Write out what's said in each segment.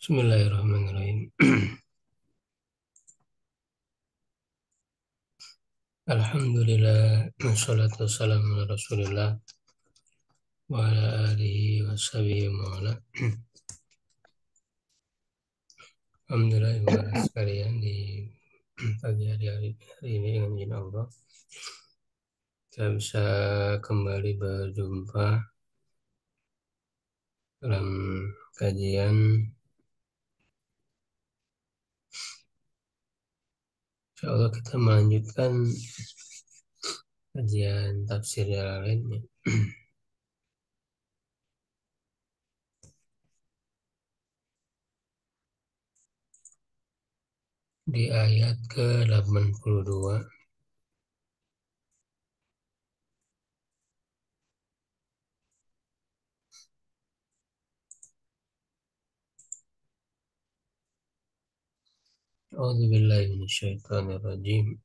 Bismillahirrahmanirrahim. Alhamdulillah, wassalatu wassalamu ala rasulillah wa ala alihi wa sahbihi wa ala. Alhamdulillah, ibu sekalian di pagi hari, hari, hari ini dengan izin Allah. Kita bisa kembali berjumpa dalam kajian Insya Allah kita melanjutkan kajian tafsir yang lainnya. Di ayat ke-82 أعوذ بالله من الشيطان الرجيم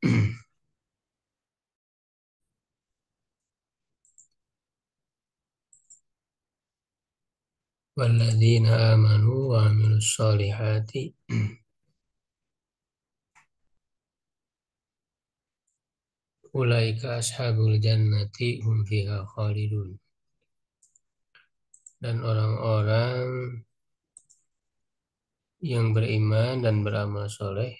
والذين آمنوا وعملوا الصالحات أولئك أصحاب الجنة هم فيها خالدون dan orang-orang yang beriman dan beramal soleh,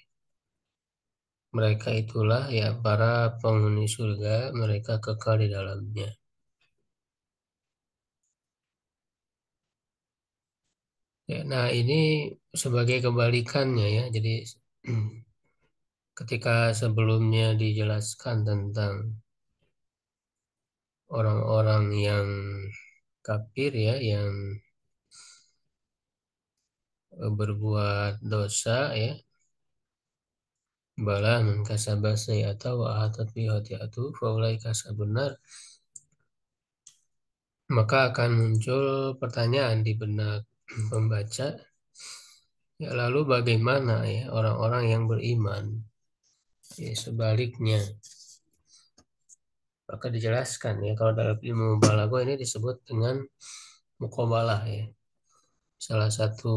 mereka itulah ya para penghuni surga, mereka kekal di dalamnya. Ya, nah ini sebagai kebalikannya ya, jadi ketika sebelumnya dijelaskan tentang orang-orang yang kafir ya, yang Eh, berbuat dosa ya bala man kasaba sayata wa ahatat bi khati'atu faulai benar maka akan muncul pertanyaan di benak pembaca ya lalu bagaimana ya orang-orang yang beriman ya sebaliknya maka dijelaskan ya kalau dalam ilmu balago ini disebut dengan mukobalah ya salah satu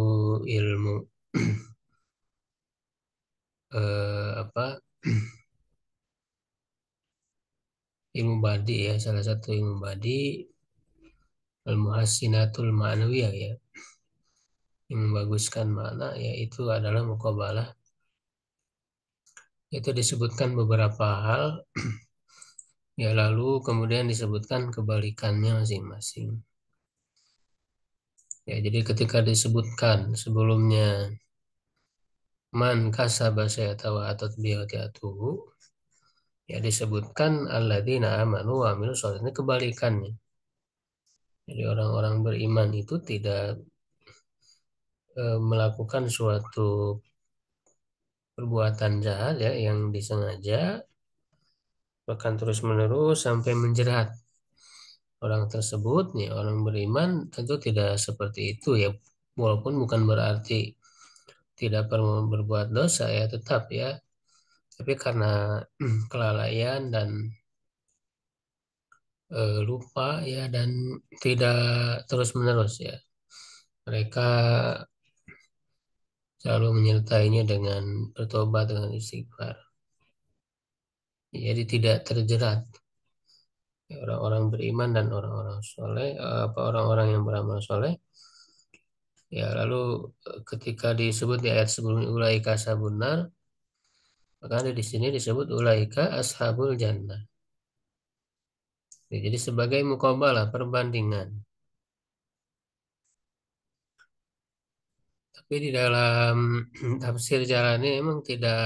ilmu eh, apa ilmu badi ya salah satu ilmu badi ilmu hasinatul ma'nawiyah ya yang membaguskan makna yaitu adalah mukabalah itu disebutkan beberapa hal ya lalu kemudian disebutkan kebalikannya masing-masing Ya, jadi ketika disebutkan sebelumnya man kasaba sayatawa atau biyatiatuhu ya disebutkan alladzina amanu wa amilu ini kebalikannya. Jadi orang-orang beriman itu tidak e, melakukan suatu perbuatan jahat ya yang disengaja bahkan terus-menerus sampai menjerat orang tersebut nih orang beriman tentu tidak seperti itu ya walaupun bukan berarti tidak perlu berbuat dosa ya tetap ya tapi karena kelalaian dan e, lupa ya dan tidak terus menerus ya mereka selalu menyertainya dengan bertobat dengan istighfar jadi tidak terjerat orang-orang beriman dan orang-orang soleh eh, apa orang-orang yang beramal soleh ya lalu eh, ketika disebut di ayat sebelumnya ulaika sabunar maka di sini disebut ulaika ashabul jannah ya, jadi sebagai mukabalah perbandingan tapi di dalam tafsir jalannya emang tidak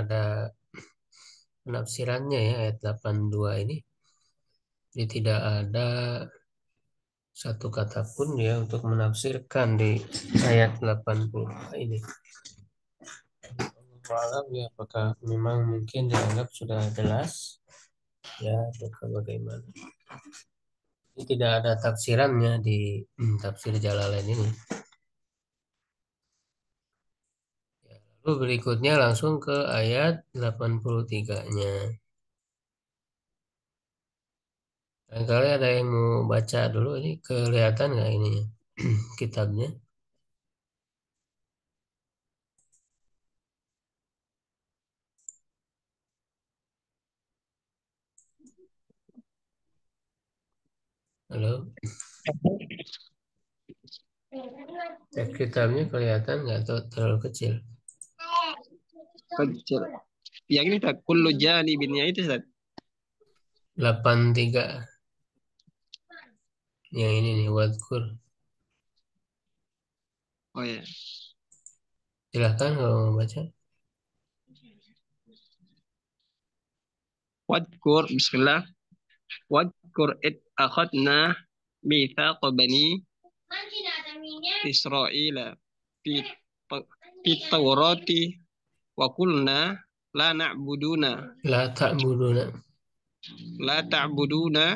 ada penafsirannya ya ayat 82 ini jadi tidak ada satu kata pun ya untuk menafsirkan di ayat 80 ini. Alam ya apakah memang mungkin dianggap sudah jelas ya atau bagaimana? Ini tidak ada tafsirannya di hmm, tafsir Jalalain ini. Ya, lalu berikutnya langsung ke ayat 83-nya kali-kali eh, ada yang mau baca dulu ini kelihatan nggak ini kitabnya? Halo. Cek eh, kitabnya kelihatan nggak atau terlalu kecil? Kecil. Yang ini tak kullu binnya itu delapan tiga yang ini nih wadkur oh ya silahkan kalau mau baca wadkur bismillah wadkur it akhadna mithaq bani Israila fi fi Taurati wa kulna la na'buduna la ta'buduna la ta'buduna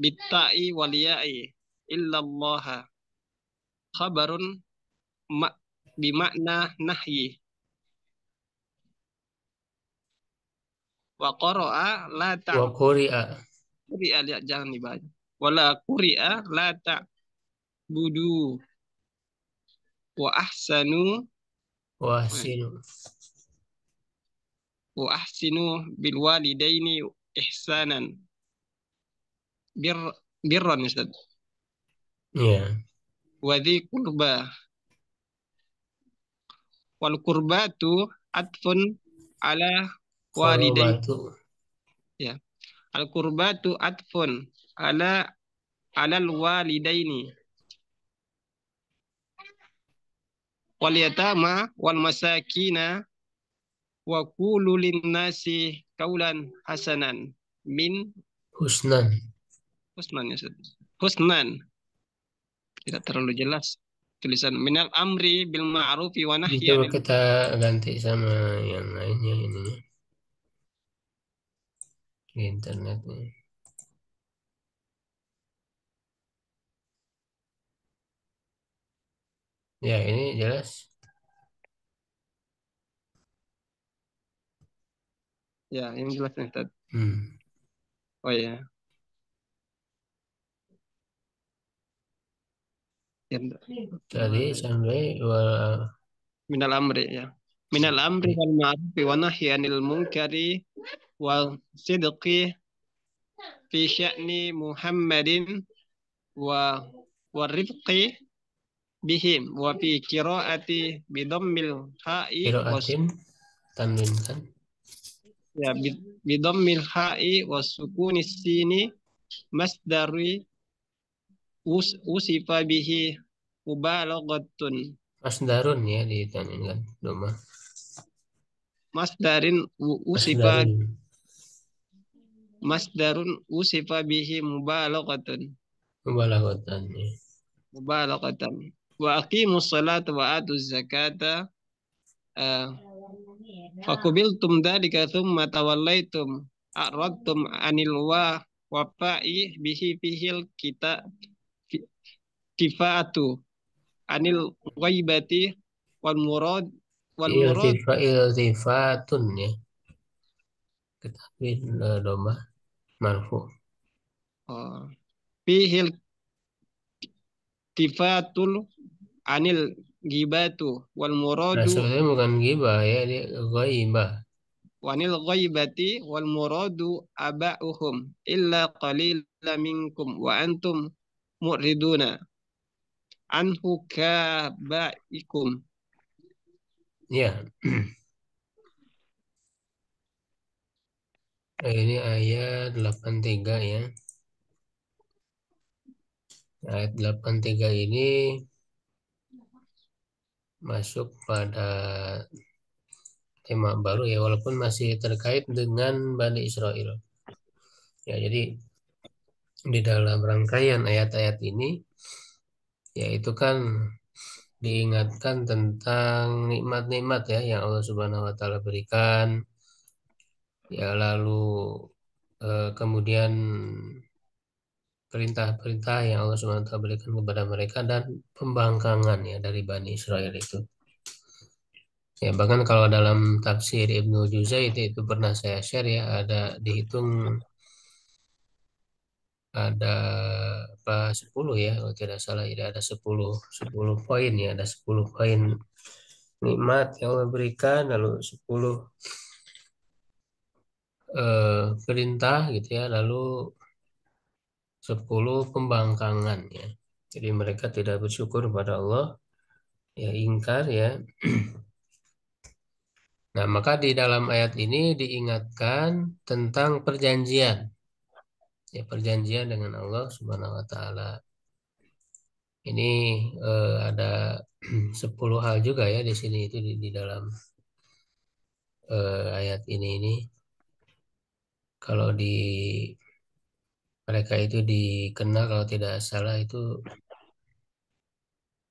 bitai waliyai illallah khabarun ma bimakna nahyi wa qara'a la ta wa qari'a qari'a jangan dibaca wala qari'a la ta budu wa ahsanu wa ahsinu wa ahsinu bil walidaini ihsanan bir birron Ustaz. Iya. Wadi kurba. Wal kurbatu atfun ala walidai. Ya. Al kurbatu atfun ala ala al walidaini. Wal yatama wal masakina wa qulu lin nasi kaulan hasanan min husnan Husnan ya Husnan. Tidak terlalu jelas tulisan minal amri bil ma'rufi wa nahyi Itu kita ganti sama yang lainnya ini. Di internetnya. Ya, ini jelas. Ya, ini jelas nih, Tad. Hmm. Oh ya. dari sampai wal minal amri ya minal amri wal ma'rufi wa nahyi anil munkari wal sidqi fi sya'ni Muhammadin wa warifqi bihim wa fi qiraati bi dhammil ha'i qiraatin tanwin kan ya bi dhammil ha'i wa sukunis sini masdari us usifa bihi mubalaghatun masdarun ya di ditanyakan doma masdarin usifa masdarun usifa bihi mubalaghatun mubalaghatan ya mubalaghatan wa aqimus salata wa atuz zakata uh, fakubiltum dalika thumma tawallaitum a'radtum anil wa wafa'i bihi fihil kita irtifaatu anil ghaibati wal murad wal murad Irtifa, irtifaatun ya tetapi domah marfu oh fihil tifatul anil ghibatu wal muradu sebenarnya bukan ghibah ya dia ghaibah wanil ghaibati wal muradu aba'uhum illa qalila minkum wa antum mu'riduna anhu kabaikum. Ya. Eh, ini ayat 83 ya. Ayat 83 ini masuk pada tema baru ya walaupun masih terkait dengan Bani Israel. Ya, jadi di dalam rangkaian ayat-ayat ini ya itu kan diingatkan tentang nikmat-nikmat ya yang Allah Subhanahu wa taala berikan. Ya lalu eh, kemudian perintah-perintah yang Allah Subhanahu wa taala berikan kepada mereka dan pembangkangan ya dari Bani Israel itu. Ya bahkan kalau dalam tafsir Ibnu Juzai itu, itu pernah saya share ya ada dihitung ada apa 10 ya kalau tidak salah tidak ada 10 10 poin ya ada 10 poin nikmat yang Allah berikan lalu 10 eh, perintah gitu ya lalu 10 pembangkangan ya jadi mereka tidak bersyukur kepada Allah ya ingkar ya nah maka di dalam ayat ini diingatkan tentang perjanjian ya perjanjian dengan Allah Subhanahu wa taala. Ini eh, ada 10 hal juga ya di sini itu di, di dalam eh, ayat ini ini kalau di mereka itu dikenal kalau tidak salah itu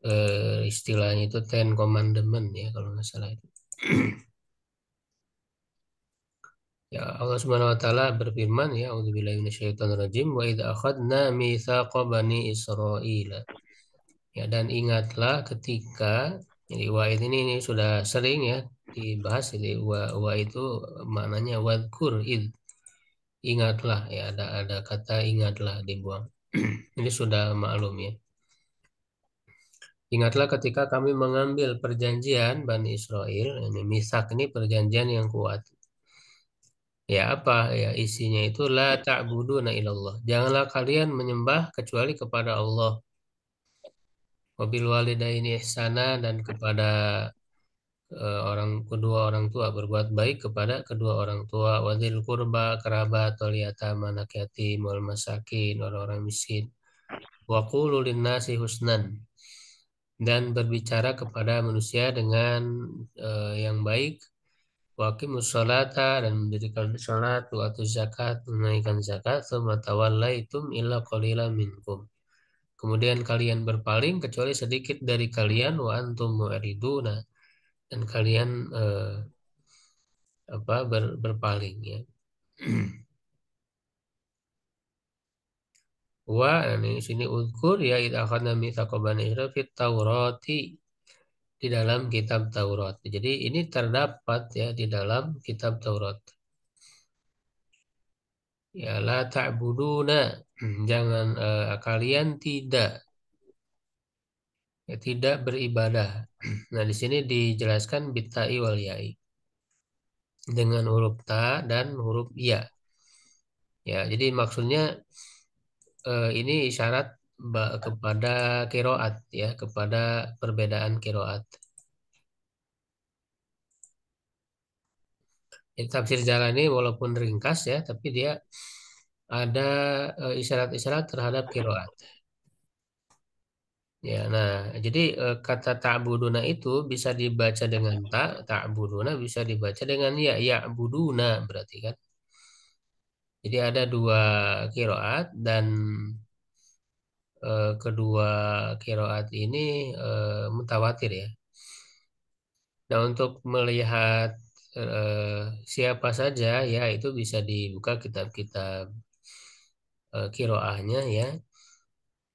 eh, istilahnya itu ten commandment ya kalau nggak salah itu Ya Allah Subhanahu wa taala berfirman ya auzubillahi rajim, wa idza akhadna mitsaqa bani Israila. Ya dan ingatlah ketika jadi wa ini ini sudah sering ya dibahas jadi wa, wa itu maknanya wadkur id. Ingatlah ya ada ada kata ingatlah dibuang. ini sudah maklum ya. Ingatlah ketika kami mengambil perjanjian Bani Israel, ini misak ini perjanjian yang kuat Ya apa ya isinya itu la ya. ta'buduna ilallah. Janganlah kalian menyembah kecuali kepada Allah. Wabil walidaini ihsana dan kepada uh, orang kedua orang tua berbuat baik kepada kedua orang tua wadil kurba kerabat wal yatama anak yatim wal masakin orang-orang miskin wakululina linnasi husnan dan berbicara kepada manusia dengan uh, yang baik wakimu sholata dan mendirikan sholat waktu zakat menaikkan zakat summa tawallaitum illa qalila minkum kemudian kalian berpaling kecuali sedikit dari kalian wa antum mu'riduna dan kalian eh, apa ber, berpaling ya wa ini sini ukur ya id akhadna mitsaqaban fit Taurati di dalam kitab Taurat. Jadi ini terdapat ya di dalam kitab Taurat. Ya la ta'buduna jangan uh, kalian tidak ya, tidak beribadah. Nah, di sini dijelaskan bitai wal yai dengan huruf ta dan huruf ya. Ya, jadi maksudnya uh, ini isyarat kepada kiroat ya kepada perbedaan kiroat. Jadi tafsir Jalani walaupun ringkas ya tapi dia ada e, isyarat-isyarat terhadap kiroat. Ya, nah jadi e, kata ta'buduna itu bisa dibaca dengan ta, ta'buduna bisa dibaca dengan ya, ya buduna berarti kan. Jadi ada dua kiroat dan Eh, kedua kiroat ini eh, mutawatir ya. Nah untuk melihat eh, siapa saja ya itu bisa dibuka kitab-kitab eh, kiroahnya ya.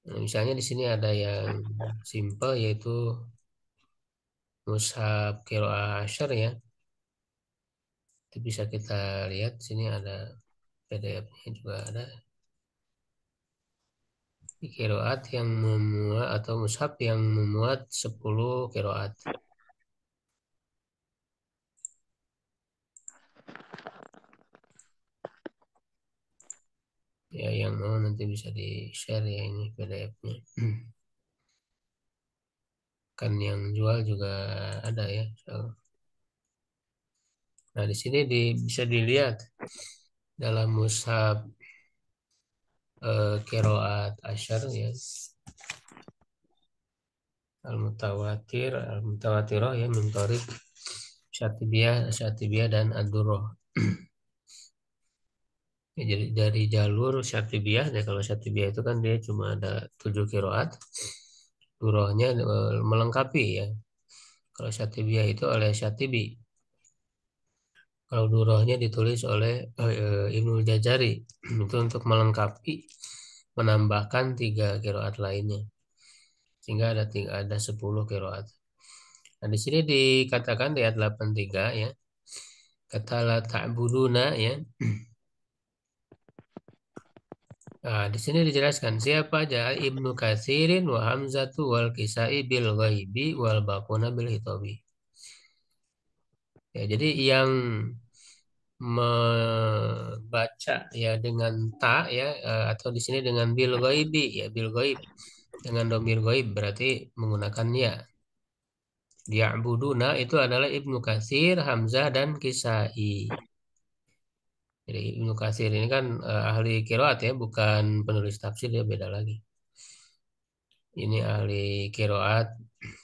Nah, misalnya di sini ada yang simple yaitu mushaf kiroah asyar ya. Itu bisa kita lihat sini ada PDF-nya juga ada kiroat yang memuat atau mushab yang memuat 10 kiroat. Ya, yang mau nanti bisa di-share ya ini PDF-nya. kan yang jual juga ada ya. So. Nah, di sini di, bisa dilihat dalam mushab Eh, kiroat asyar ya al mutawatir al mutawatiroh ya mintorik syatibiyah syatibiyah dan aduroh ya, jadi dari jalur syatibiyah ya kalau syatibiyah itu kan dia cuma ada tujuh kiroat durohnya eh, melengkapi ya kalau syatibiyah itu oleh syatibi kalau durohnya ditulis oleh uh, Ibnul Jajari itu untuk melengkapi menambahkan tiga kiroat lainnya sehingga ada tiga, ada sepuluh kiroat. Nah di sini dikatakan di ayat 83 ya kata la ta'buduna ya Nah, di sini dijelaskan siapa aja Ibnu Katsirin wa Hamzatu wal Kisai bil ghaibi wal Bakuna bil hitobi. Ya, jadi yang membaca ya dengan ta ya eh, atau di sini dengan bil goib ya bil goib dengan domir goib berarti menggunakan ya Ya'buduna itu adalah Ibnu Katsir, Hamzah dan Kisai. Jadi Ibnu Katsir ini kan uh, ahli kiroat ya, bukan penulis tafsir ya beda lagi. Ini ahli kiroat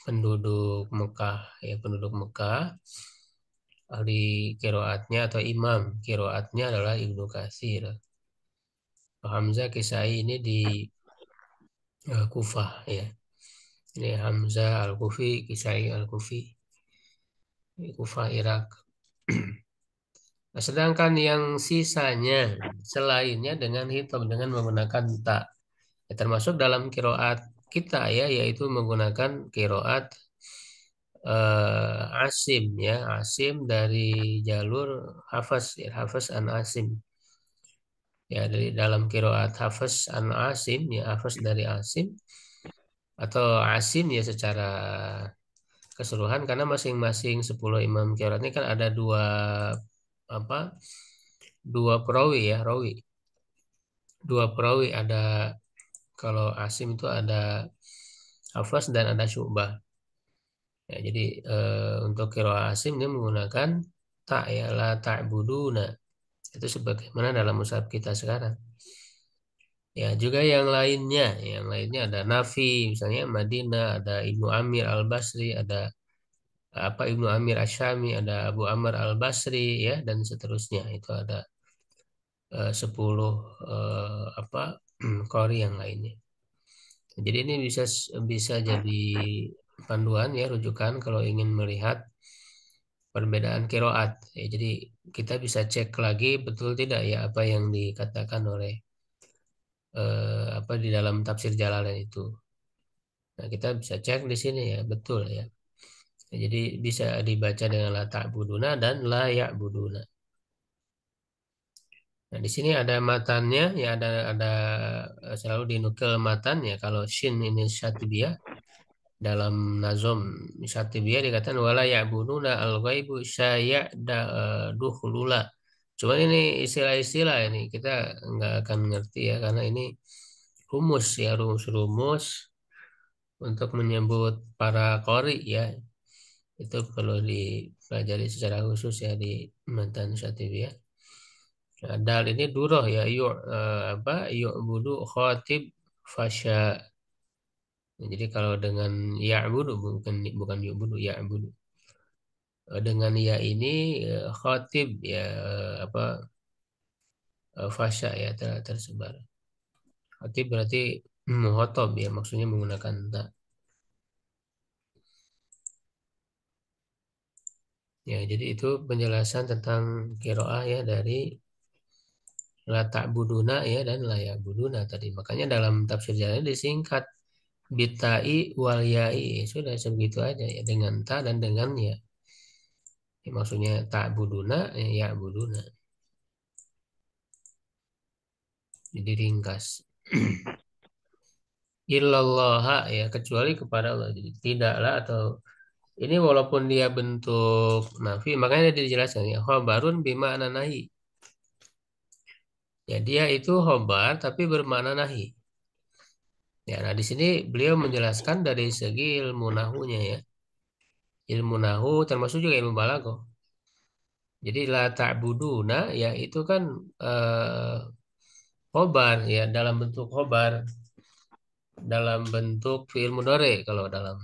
penduduk Mekah ya penduduk Mekah ahli kiroatnya atau imam kiroatnya adalah Ibnu kasir Hamzah Kisai ini di uh, eh, Kufah ya. Ini Hamzah Al-Kufi, Kisai Al-Kufi. Kufah Irak. sedangkan yang sisanya selainnya dengan hitam dengan menggunakan tak Ya, termasuk dalam kiroat kita ya yaitu menggunakan kiroat uh, Asim ya Asim dari jalur hafas ya, an Asim ya dari dalam kiroat hafas an Asim ya hafas dari Asim atau Asim ya secara keseluruhan karena masing-masing 10 imam kiroat ini kan ada dua apa dua perawi ya rawi dua perawi ada kalau Asim itu ada Hafas dan ada Syubah Ya, jadi eh, untuk kiroa asim dia menggunakan tak ya la buduna Itu sebagaimana dalam musab kita sekarang. Ya, juga yang lainnya, yang lainnya ada Nafi, misalnya Madinah, ada Ibnu Amir Al-Basri, ada apa Ibnu Amir ashami ada Abu Amr Al-Basri ya dan seterusnya. Itu ada eh, sepuluh eh, apa kori yang lainnya. Jadi ini bisa bisa jadi panduan ya rujukan kalau ingin melihat perbedaan kiroat ya jadi kita bisa cek lagi betul tidak ya apa yang dikatakan oleh eh, apa di dalam tafsir Jalalain itu nah kita bisa cek di sini ya betul ya jadi bisa dibaca dengan la buduna dan layak buduna Nah, di sini ada matanya ya ada ada eh, selalu dinukil ya Kalau shin ini syatibiyah, dalam nazom Syatibiya dikatakan wala ya'buduna al-ghaibu eh, duhulula. Cuman ini istilah-istilah ini kita nggak akan mengerti ya karena ini rumus ya rumus-rumus untuk menyebut para kori ya itu perlu dipelajari secara khusus ya di mantan Syatibiya. Nah, dal ini duroh ya yuk eh, apa yuk budu khotib fasya jadi kalau dengan ya budu bukan bukan ya ya budu Dengan ya ini eh, khatib ya eh, apa eh, fasya ya ter, tersebar. Khatib berarti muhatab ya maksudnya menggunakan tak. Ya, jadi itu penjelasan tentang kiroah ya dari latak buduna ya dan layak buduna tadi. Makanya dalam tafsir jalan disingkat bitai wal yai sudah sebegitu aja ya dengan ta dan dengan ya, ya maksudnya tak buduna ya, buduna jadi ringkas illallah ya kecuali kepada Allah jadi tidaklah atau ini walaupun dia bentuk nafi makanya dia dijelaskan ya khobarun bima nahi ya dia itu khabar tapi bermakna nahi Ya, nah di sini beliau menjelaskan dari segi ilmu nahunya ya. Ilmu nahu termasuk juga ilmu balago. Jadi la ta'buduna ya itu kan eh, khobar ya dalam bentuk khobar dalam bentuk fi'il mudhari kalau dalam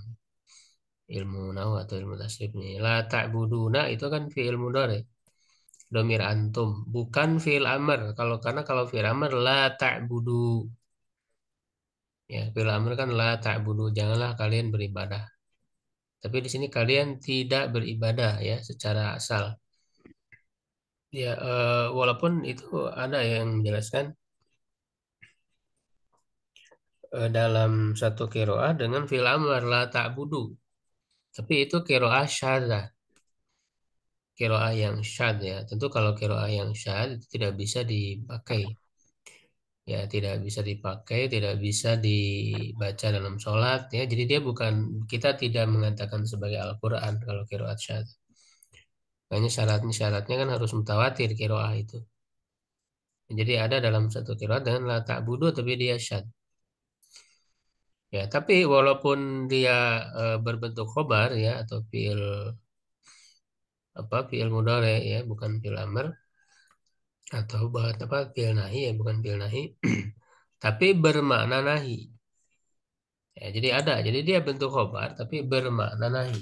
ilmu nahu atau ilmu tasrifnya. La ta'buduna itu kan fi'il mudhari. Domir antum bukan fi'il amr kalau karena kalau fi'il amr la ta'budu Ya, fil amr kan la ta'budu, janganlah kalian beribadah. Tapi di sini kalian tidak beribadah ya secara asal. Ya, eh, walaupun itu ada yang menjelaskan eh, dalam satu kiroah dengan fil amr la ta'budu. Tapi itu kiroah syadah. Kiroah yang syad ya. Tentu kalau kiroah yang syad itu tidak bisa dipakai ya tidak bisa dipakai, tidak bisa dibaca dalam sholat ya. Jadi dia bukan kita tidak mengatakan sebagai Al-Qur'an kalau kiroat syad. Makanya syaratnya syaratnya kan harus mutawatir kiroah itu. Jadi ada dalam satu kiroat dan tak ta'budu tapi dia syad. Ya, tapi walaupun dia e, berbentuk khobar ya atau fiil apa fiil mudhari ya, bukan fiil amr atau bahasa apa fil nahi ya bukan fil nahi tapi bermakna nahi ya, jadi ada jadi dia bentuk khobar tapi bermakna nahi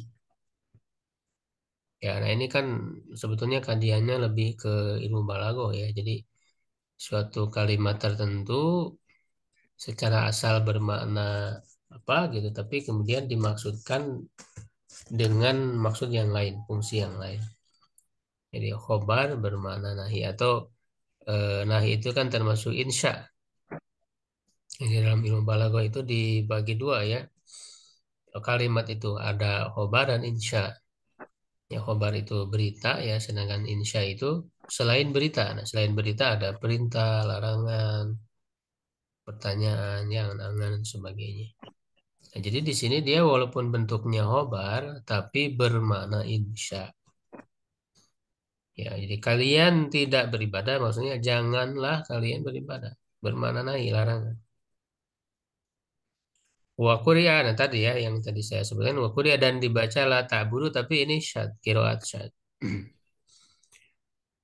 ya nah ini kan sebetulnya kajiannya lebih ke ilmu balago ya jadi suatu kalimat tertentu secara asal bermakna apa gitu tapi kemudian dimaksudkan dengan maksud yang lain fungsi yang lain jadi khobar bermakna nahi atau Eh, nah itu kan termasuk insya. Di dalam ilmu balago itu dibagi dua ya. Kalimat itu ada khobar dan insya. Ya khobar itu berita ya, sedangkan insya itu selain berita. Nah, selain berita ada perintah, larangan, pertanyaan, yang angan dan sebagainya. Nah, jadi di sini dia walaupun bentuknya khobar tapi bermakna insya. Ya, jadi kalian tidak beribadah maksudnya janganlah kalian beribadah. bermana nahi larangan. Wa nah tadi ya yang tadi saya sebutkan wa dan dibacalah ta'budu tapi ini syad, kiroat syad.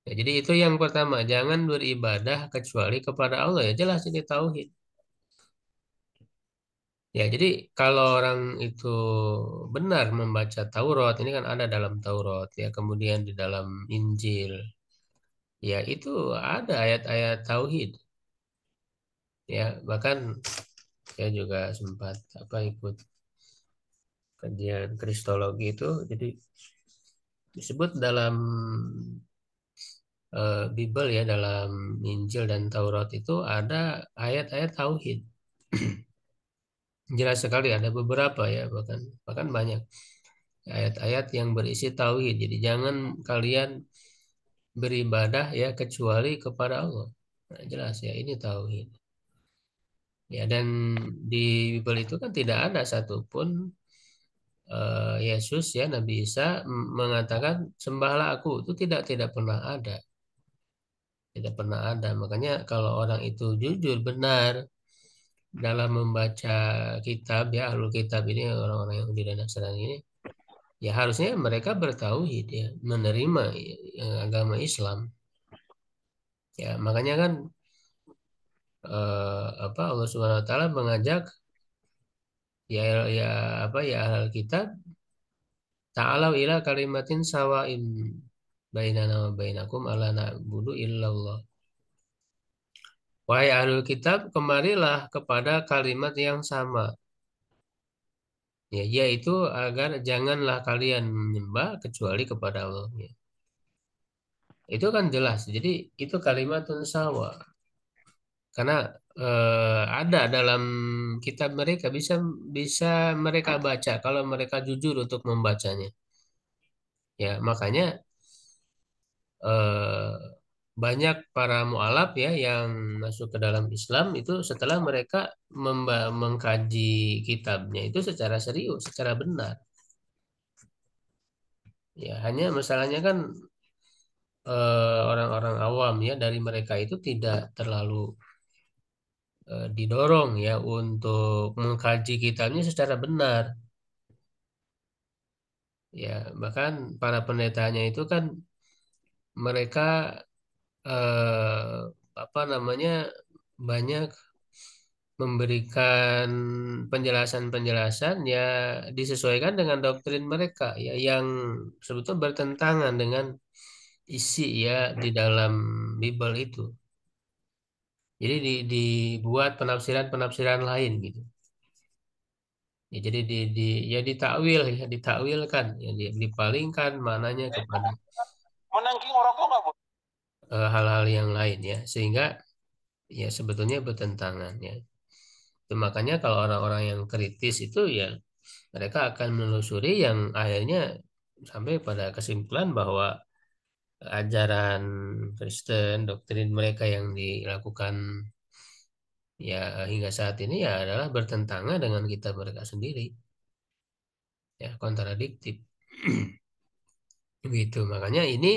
ya, jadi itu yang pertama, jangan beribadah kecuali kepada Allah ya jelas ini tauhid. Ya, jadi kalau orang itu benar membaca Taurat, ini kan ada dalam Taurat, ya, kemudian di dalam Injil, ya, itu ada ayat-ayat tauhid. Ya, bahkan saya juga sempat apa ikut kajian kristologi itu, jadi disebut dalam uh, Bible ya, dalam Injil dan Taurat itu ada ayat-ayat tauhid jelas sekali ada beberapa ya bahkan bahkan banyak ayat-ayat yang berisi tauhid. Jadi jangan kalian beribadah ya kecuali kepada Allah. Nah, jelas ya ini tauhid. Ya dan di Bible itu kan tidak ada satupun uh, Yesus ya Nabi Isa mengatakan sembahlah aku itu tidak tidak pernah ada. Tidak pernah ada. Makanya kalau orang itu jujur benar dalam membaca kitab ya alur kitab ini orang-orang yang tidak Nasrani ini ya harusnya mereka bertauhid ya menerima ya, agama Islam ya makanya kan eh, apa Allah Subhanahu Wa Taala mengajak ya ya apa ya alur kitab ta'alau ila kalimatin sawain bainana wa bainakum ala budu illallah Wahai ahlul kitab, kemarilah kepada kalimat yang sama. Ya, yaitu agar janganlah kalian menyembah kecuali kepada Allah. Ya. Itu kan jelas. Jadi itu kalimat sawa. Karena eh, ada dalam kitab mereka bisa bisa mereka baca kalau mereka jujur untuk membacanya. Ya, makanya eh, banyak para mualaf ya yang masuk ke dalam Islam itu setelah mereka mengkaji kitabnya itu secara serius, secara benar. Ya, hanya masalahnya kan eh, orang-orang awam ya dari mereka itu tidak terlalu eh, didorong ya untuk mengkaji kitabnya secara benar. Ya, bahkan para pendetanya itu kan mereka eh, apa namanya banyak memberikan penjelasan-penjelasan ya disesuaikan dengan doktrin mereka ya yang sebetulnya bertentangan dengan isi ya di dalam Bible itu. Jadi di, dibuat penafsiran-penafsiran lain gitu. Ya, jadi di, di ya ditakwil ya ditakwilkan ya dipalingkan mananya kepada. Menangking orang Eh, hal-hal yang lain ya sehingga ya sebetulnya bertentangan ya itu makanya kalau orang-orang yang kritis itu ya mereka akan menelusuri yang akhirnya sampai pada kesimpulan bahwa ajaran Kristen doktrin mereka yang dilakukan ya eh, hingga saat ini ya adalah bertentangan dengan kita mereka sendiri ya kontradiktif begitu makanya ini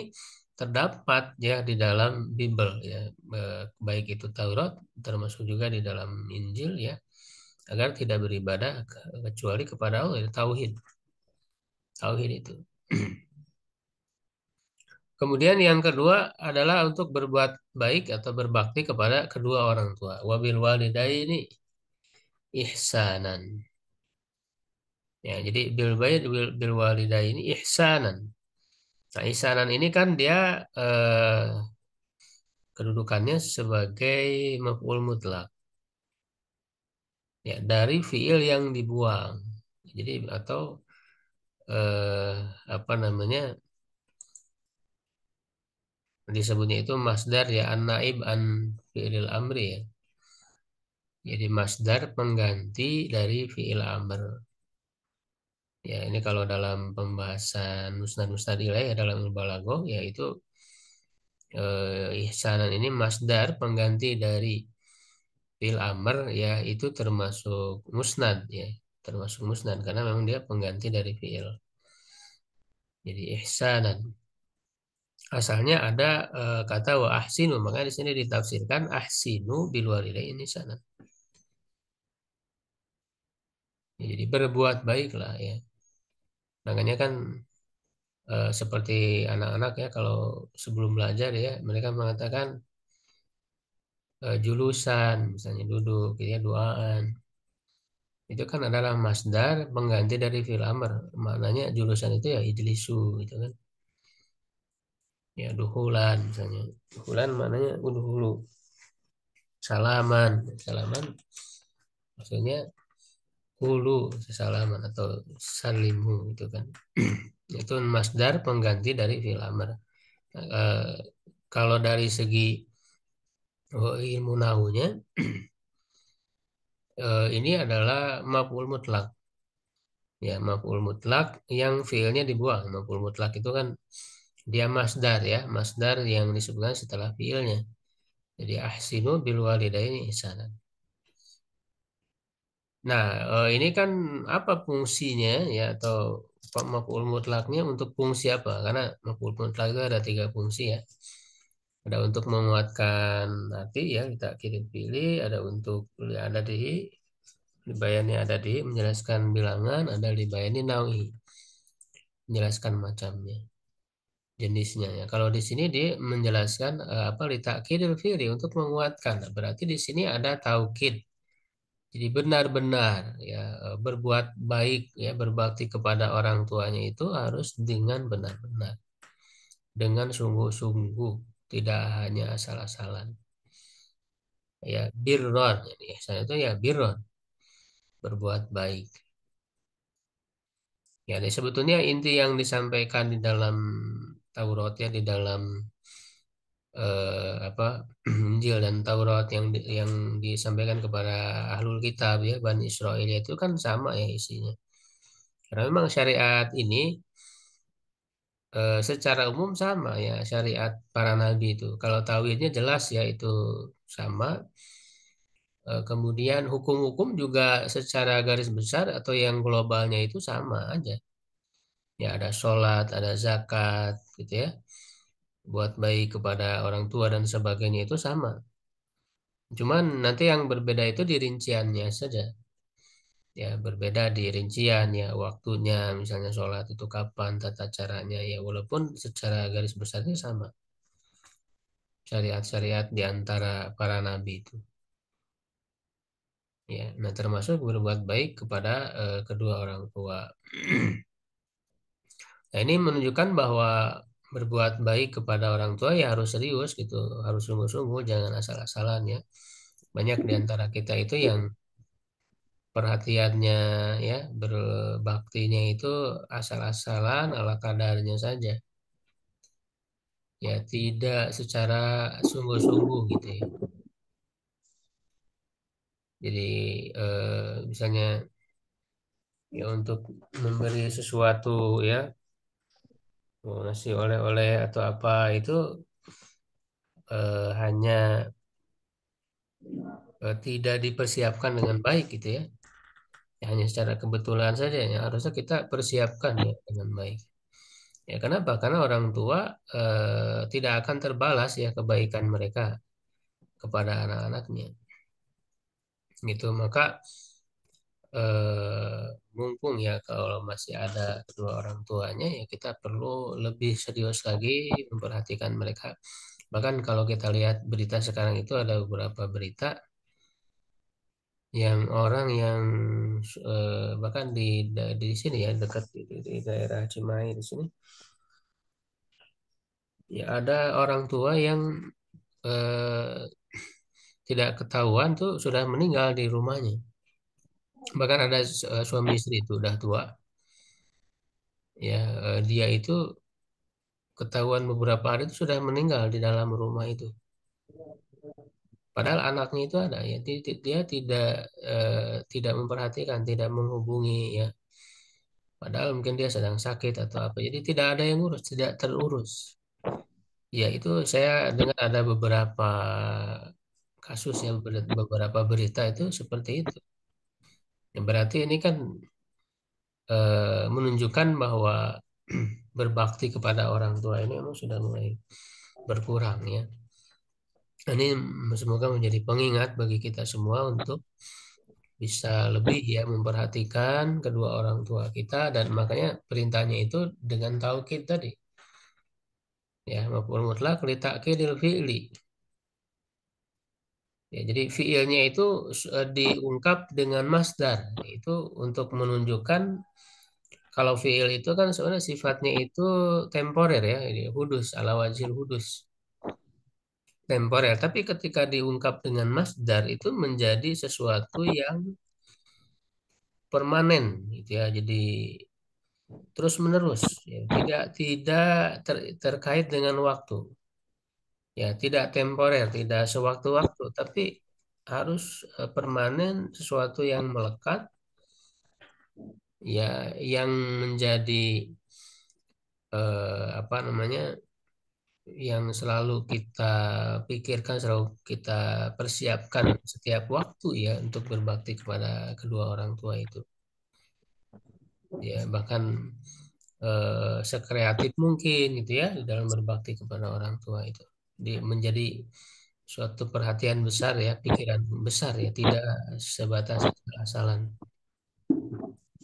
terdapat ya di dalam Bible ya e, baik itu Taurat termasuk juga di dalam Injil ya agar tidak beribadah kecuali kepada Allah ya, tauhid tauhid itu Kemudian yang kedua adalah untuk berbuat baik atau berbakti kepada kedua orang tua. Wabil walidai ini ihsanan. Ya, jadi bil, bil walidai ini ihsanan. Nah, isanan ini kan dia eh, kedudukannya sebagai maf'ul mutlak. Ya, dari fiil yang dibuang. Jadi atau eh, apa namanya? disebutnya itu masdar ya an naib an fiil amri ya. Jadi masdar pengganti dari fiil amr ya ini kalau dalam pembahasan musnad-musnad Ilai ya dalam Ulbalago yaitu eh, ihsanan ini masdar pengganti dari fil amr ya itu termasuk musnad ya termasuk musnad karena memang dia pengganti dari fiil jadi ihsanan asalnya ada eh, kata wa ahsinu maka di sini ditafsirkan ahsinu bil ini sana ya, jadi berbuat baiklah ya Makanya kan eh, seperti anak-anak ya kalau sebelum belajar ya mereka mengatakan eh, julusan misalnya duduk gitu ya doaan itu kan adalah masdar pengganti dari fil amr maknanya julusan itu ya ijlisu gitu kan ya duhulan misalnya duhulan maknanya uduhulu salaman salaman maksudnya kulu sesalaman atau salimu itu kan itu masdar pengganti dari fil amr e, eh, kalau dari segi oh, ilmu nahunya e, ini adalah maf'ul mutlak ya maf'ul mutlak yang fiilnya dibuang maf'ul mutlak itu kan dia masdar ya masdar yang disebutkan setelah fiilnya jadi ahsinu bil walidaini ihsanan Nah, eh, ini kan apa fungsinya ya atau makul mutlaknya untuk fungsi apa? Karena makul mutlak itu ada tiga fungsi ya. Ada untuk menguatkan hati ya kita kirim pilih, ada untuk ada di libayani ada di menjelaskan bilangan, ada libayani naui menjelaskan macamnya jenisnya ya. Kalau di sini dia menjelaskan eh, apa litakidil firi untuk menguatkan. Berarti di sini ada taukid jadi benar-benar ya eh, berbuat baik ya berbakti kepada orang tuanya itu harus dengan benar-benar. Dengan sungguh-sungguh, tidak hanya asal-asalan. Ya birron, jadi saya itu ya birron. Berbuat baik. Ya, sebetulnya inti yang disampaikan di dalam Taurat ya di dalam eh, apa Injil dan Taurat yang yang disampaikan kepada ahlul kitab ya Bani Israel ya itu kan sama ya isinya. Karena memang syariat ini eh, secara umum sama ya syariat para nabi itu. Kalau tauhidnya jelas ya itu sama. Eh, kemudian hukum-hukum juga secara garis besar atau yang globalnya itu sama aja. Ya ada sholat, ada zakat gitu ya buat baik kepada orang tua dan sebagainya itu sama. Cuman nanti yang berbeda itu di rinciannya saja. Ya, berbeda di rincian ya, waktunya misalnya sholat itu kapan, tata caranya ya walaupun secara garis besarnya sama. Syariat-syariat di antara para nabi itu. Ya, nah termasuk berbuat baik kepada eh, kedua orang tua. nah, ini menunjukkan bahwa berbuat baik kepada orang tua ya harus serius gitu, harus sungguh-sungguh, jangan asal-asalan ya. Banyak diantara kita itu iya. yang perhatiannya ya berbaktinya itu asal-asalan ala kadarnya saja ya tidak secara sungguh-sungguh gitu ya jadi eh, misalnya ya untuk memberi sesuatu ya Nasi, oleh-oleh atau apa itu eh, hanya eh, tidak dipersiapkan dengan baik gitu ya. ya hanya secara kebetulan saja ya harusnya kita persiapkan ya dengan baik ya kenapa karena orang tua eh, tidak akan terbalas ya kebaikan mereka kepada anak-anaknya gitu maka eh, mumpung ya kalau masih ada kedua orang tuanya ya kita perlu lebih serius lagi memperhatikan mereka. Bahkan kalau kita lihat berita sekarang itu ada beberapa berita yang orang yang eh, bahkan di di sini ya dekat di, di daerah Cimahi di sini ya ada orang tua yang eh, tidak ketahuan tuh sudah meninggal di rumahnya bahkan ada eh, suami istri itu udah tua ya eh, dia itu ketahuan beberapa hari itu sudah meninggal di dalam rumah itu padahal anaknya itu ada ya dia tidak eh, tidak memperhatikan tidak menghubungi ya padahal mungkin dia sedang sakit atau apa jadi tidak ada yang urus tidak terurus ya itu saya dengar ada beberapa kasus yang beberapa berita itu seperti itu Ya, berarti ini kan e, menunjukkan bahwa berbakti kepada orang tua ini memang sudah mulai berkurang ya. Ini semoga menjadi pengingat bagi kita semua untuk bisa lebih ya memperhatikan kedua orang tua kita dan makanya perintahnya itu dengan tauhid tadi. Ya, maupun mutlak li ta'kidil fi'li Ya, jadi fiilnya itu e, diungkap dengan masdar. Itu untuk menunjukkan kalau fiil itu kan sebenarnya sifatnya itu temporer ya, ini hudus ala wajil hudus. Temporer, tapi ketika diungkap dengan masdar itu menjadi sesuatu yang permanen gitu ya. Jadi terus menerus ya. tidak tidak ter, terkait dengan waktu ya tidak temporer, tidak sewaktu-waktu, tapi harus e, permanen sesuatu yang melekat ya yang menjadi eh, apa namanya yang selalu kita pikirkan selalu kita persiapkan setiap waktu ya untuk berbakti kepada kedua orang tua itu ya bahkan eh, sekreatif mungkin gitu ya dalam berbakti kepada orang tua itu menjadi suatu perhatian besar ya, pikiran besar ya, tidak sebatas asal-asalan.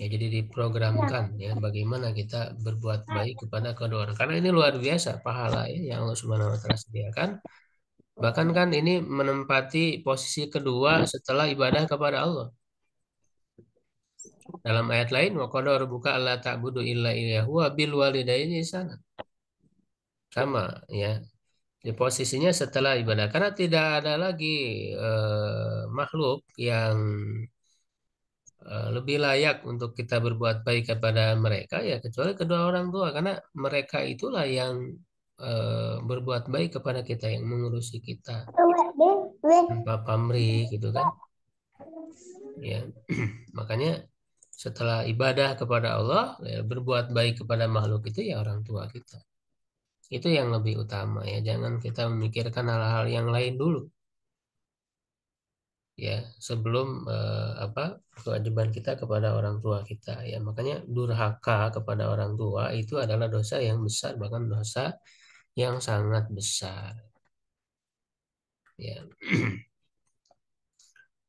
Ya, jadi diprogramkan ya bagaimana kita berbuat baik kepada kedua orang. Karena ini luar biasa pahala ya yang Allah Subhanahu wa taala sediakan. Bahkan kan ini menempati posisi kedua setelah ibadah kepada Allah. Dalam ayat lain wa buka allah tak budu illa iyyahu wa bil walidaini ihsana. Sama ya, di posisinya setelah ibadah karena tidak ada lagi eh, makhluk yang eh, lebih layak untuk kita berbuat baik kepada mereka ya kecuali kedua orang tua karena mereka itulah yang eh, berbuat baik kepada kita yang mengurusi kita Pak Pamri, gitu kan ya makanya setelah ibadah kepada Allah ya, berbuat baik kepada makhluk itu ya orang tua kita itu yang lebih utama ya. Jangan kita memikirkan hal-hal yang lain dulu. Ya, sebelum eh, apa kewajiban kita kepada orang tua kita ya. Makanya durhaka kepada orang tua itu adalah dosa yang besar bahkan dosa yang sangat besar. Ya.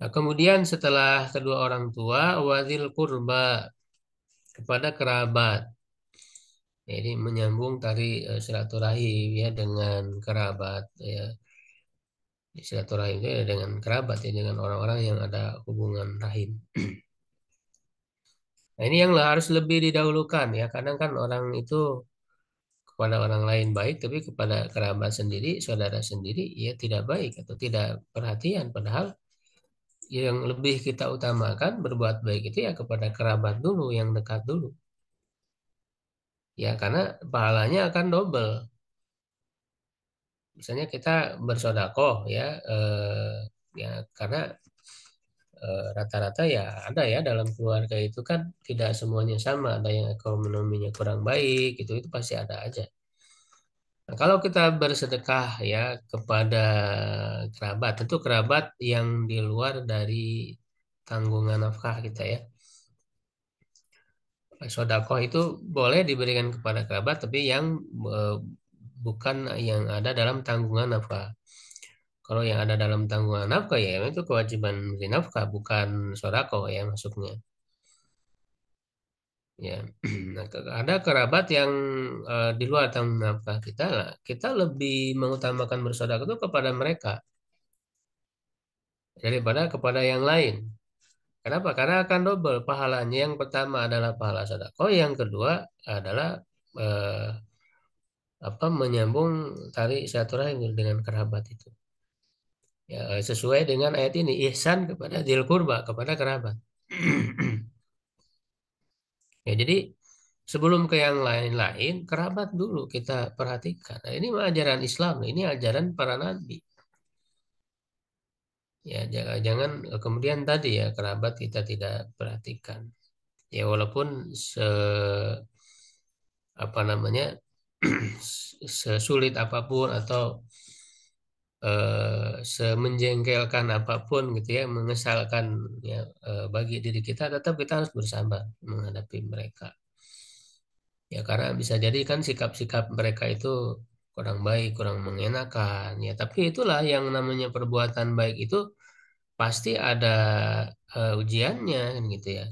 Nah, kemudian setelah kedua orang tua, wazil kurba kepada kerabat. Jadi ya, menyambung tari uh, eh, silaturahim ya dengan kerabat ya. Silaturahim itu ya dengan kerabat ya dengan orang-orang yang ada hubungan rahim. Nah, ini yang harus lebih didahulukan ya. Kadang kan orang itu kepada orang lain baik, tapi kepada kerabat sendiri, saudara sendiri, ya tidak baik atau tidak perhatian. Padahal yang lebih kita utamakan berbuat baik itu ya kepada kerabat dulu, yang dekat dulu ya karena pahalanya akan double misalnya kita bersodako ya eh, ya karena eh, rata-rata eh, ya ada ya dalam keluarga itu kan tidak semuanya sama ada yang ekonominya kurang baik gitu itu pasti ada aja nah, kalau kita bersedekah ya kepada kerabat tentu kerabat yang di luar dari tanggungan nafkah kita ya sodakoh itu boleh diberikan kepada kerabat, tapi yang e, bukan yang ada dalam tanggungan nafkah. Kalau yang ada dalam tanggungan nafkah ya itu kewajiban beri nafkah, bukan sodakoh ya masuknya. Ya, nah, ada kerabat yang uh, di luar tanggung nafkah kita, lah. kita lebih mengutamakan bersodakoh itu kepada mereka daripada kepada yang lain Kenapa? Karena akan double pahalanya. Yang pertama adalah pahala sadako. Oh, yang kedua adalah eh, apa menyambung tali silaturahim dengan kerabat itu. Ya, eh, sesuai dengan ayat ini ihsan kepada dil kurba kepada kerabat. ya, jadi sebelum ke yang lain-lain kerabat dulu kita perhatikan. Nah, ini ajaran Islam, ini ajaran para nabi ya jangan jangan eh, kemudian tadi ya kerabat kita tidak perhatikan ya walaupun se apa namanya sesulit apapun atau eh, semenjengkelkan apapun gitu ya mengesalkan ya eh, bagi diri kita tetap kita harus bersabar menghadapi mereka ya karena bisa jadi kan sikap-sikap mereka itu kurang baik, kurang mengenakan. Ya, tapi itulah yang namanya perbuatan baik itu pasti ada uh, ujiannya kan gitu ya.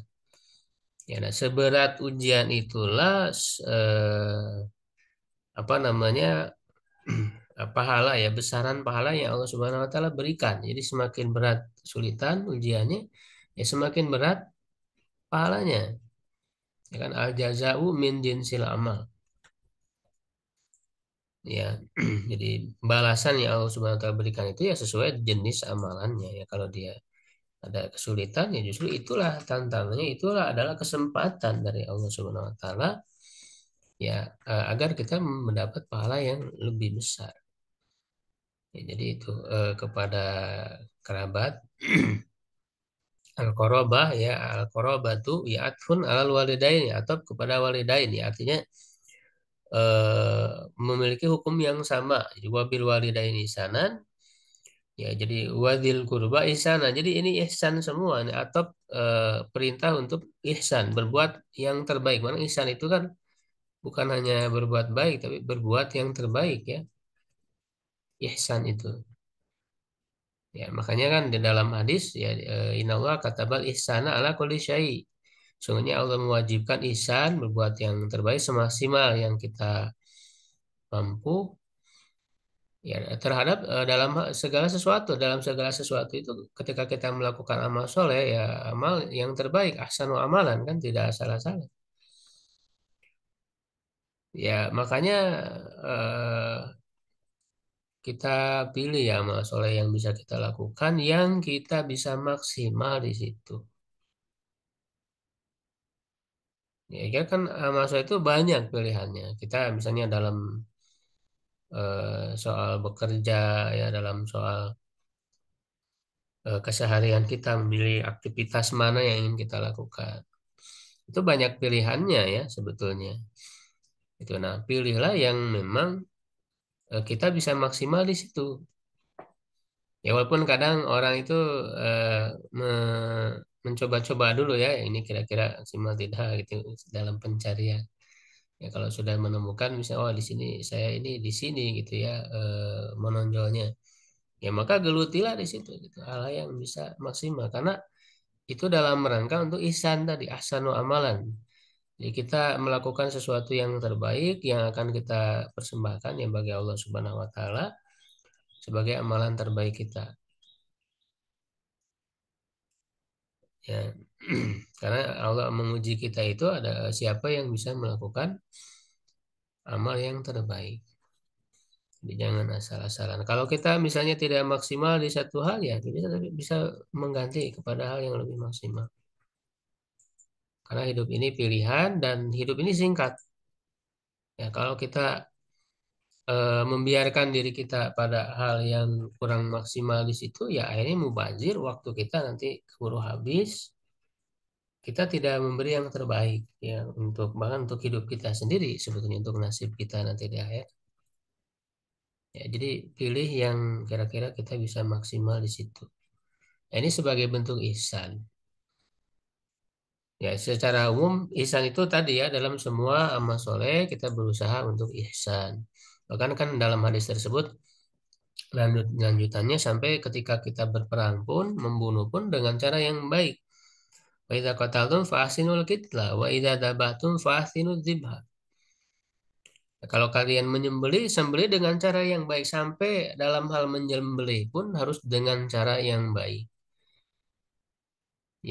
Ya, nah, seberat ujian itulah uh, apa namanya eh, pahala ya besaran pahala yang Allah Subhanahu Wa Taala berikan. Jadi semakin berat kesulitan ujiannya, ya semakin berat pahalanya. Ya kan al jazau min jinsil amal ya jadi balasan yang Allah Subhanahu wa taala berikan itu ya sesuai jenis amalannya ya kalau dia ada kesulitan ya justru itulah tantangannya itulah adalah kesempatan dari Allah Subhanahu wa taala ya eh, agar kita mendapat pahala yang lebih besar ya, jadi itu eh, kepada kerabat al korobah ya al korobah tuh ya atfun al walidain atau kepada walidain ya artinya Eh, memiliki hukum yang sama. Jadi wabil ini isanan, Ya, jadi wadil kurba ihsana. Jadi ini ihsan semua ini atau eh, perintah untuk ihsan, berbuat yang terbaik. Mana ihsan itu kan bukan hanya berbuat baik tapi berbuat yang terbaik ya. Ihsan itu. Ya, makanya kan di dalam hadis ya eh, inallah katabal ihsana ala kulli syai. Sungguhnya Allah mewajibkan ihsan berbuat yang terbaik semaksimal yang kita mampu ya terhadap uh, dalam segala sesuatu dalam segala sesuatu itu ketika kita melakukan amal soleh ya amal yang terbaik ahsanu amalan kan tidak salah-salah ya makanya uh, kita pilih ya amal soleh yang bisa kita lakukan yang kita bisa maksimal di situ Ya kan eh, masa itu banyak pilihannya. Kita misalnya dalam eh, soal bekerja ya dalam soal eh, keseharian kita memilih aktivitas mana yang ingin kita lakukan. Itu banyak pilihannya ya sebetulnya. Itu nah, pilihlah yang memang kita bisa maksimal di situ. Ya walaupun kadang orang itu eh, mencoba-coba dulu ya ini kira-kira simak tidak gitu dalam pencarian ya kalau sudah menemukan misalnya oh di sini saya ini di sini gitu ya eh, menonjolnya ya maka gelutilah di situ gitu hal yang bisa maksimal karena itu dalam rangka untuk ihsan tadi ahsanu amalan jadi kita melakukan sesuatu yang terbaik yang akan kita persembahkan yang bagi Allah Subhanahu wa taala sebagai amalan terbaik kita. ya karena Allah menguji kita itu ada siapa yang bisa melakukan amal yang terbaik jadi jangan asal-asalan kalau kita misalnya tidak maksimal di satu hal ya kita bisa mengganti kepada hal yang lebih maksimal karena hidup ini pilihan dan hidup ini singkat ya kalau kita Eh, membiarkan diri kita pada hal yang kurang maksimal di situ, ya akhirnya mubazir waktu kita nanti keburu habis, kita tidak memberi yang terbaik ya untuk bahkan untuk hidup kita sendiri sebetulnya untuk nasib kita nanti di akhir. Ya, jadi pilih yang kira-kira kita bisa maksimal di situ. Ya, ini sebagai bentuk ihsan. Ya, secara umum ihsan itu tadi ya dalam semua amal soleh kita berusaha untuk ihsan. Bahkan kan dalam hadis tersebut lanjutannya sampai ketika kita berperang pun membunuh pun dengan cara yang baik. Wa idza qataltum fa'sinul qitla wa idza dabatum fa'sinul dzibha. Nah, kalau kalian menyembeli, sembeli dengan cara yang baik sampai dalam hal menyembeli pun harus dengan cara yang baik.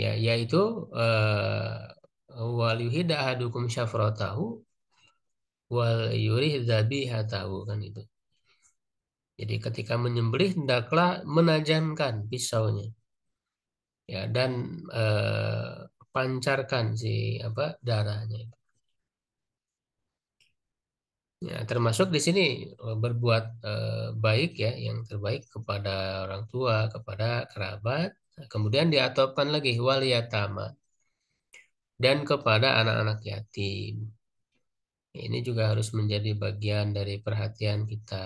Ya, yaitu eh, wal waliyuhida ahadukum syafratahu wal yurih tahu kan itu. Jadi ketika menyembelih hendaklah menajamkan pisaunya. Ya dan eh, pancarkan si apa darahnya. Ya, termasuk di sini eh, berbuat eh, baik ya, yang terbaik kepada orang tua, kepada kerabat. Kemudian diatopkan lagi wal yatama dan kepada anak-anak yatim. Ini juga harus menjadi bagian dari perhatian kita.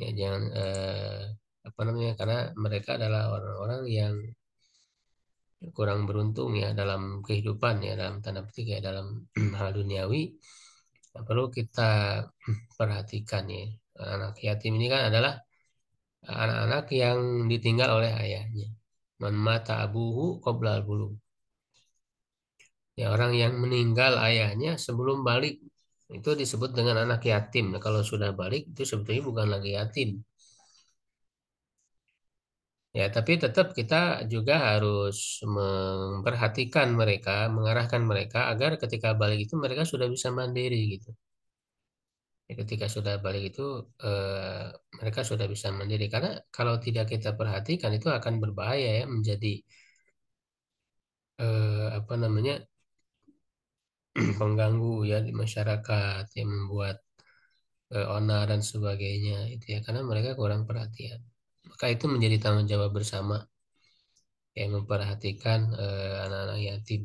Ya, jangan eh, apa namanya karena mereka adalah orang-orang yang kurang beruntung ya dalam kehidupan ya dalam tanda petik ya dalam hal duniawi nah, perlu kita perhatikan ya anak yatim ini kan adalah anak-anak yang ditinggal oleh ayahnya man mata abuhu qoblal bulu ya orang yang meninggal ayahnya sebelum balik itu disebut dengan anak yatim. Nah, kalau sudah balik itu sebetulnya bukan lagi yatim. Ya, tapi tetap kita juga harus memperhatikan mereka, mengarahkan mereka agar ketika balik itu mereka sudah bisa mandiri gitu. Ya, ketika sudah balik itu eh, mereka sudah bisa mandiri karena kalau tidak kita perhatikan itu akan berbahaya ya menjadi eh, apa namanya pengganggu ya di masyarakat yang membuat uh, onar dan sebagainya itu ya karena mereka kurang perhatian maka itu menjadi tanggung jawab bersama yang memperhatikan eh, anak-anak yatim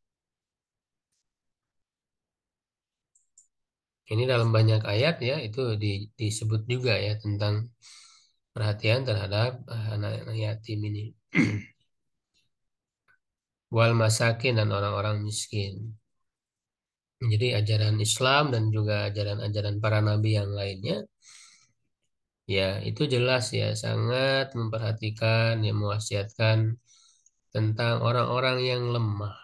ini dalam banyak ayat ya itu di, disebut juga ya tentang perhatian terhadap eh, anak-anak yatim ini wal masakin dan orang-orang miskin jadi ajaran Islam dan juga ajaran-ajaran para nabi yang lainnya ya itu jelas ya sangat memperhatikan ya mewasiatkan tentang orang-orang yang lemah.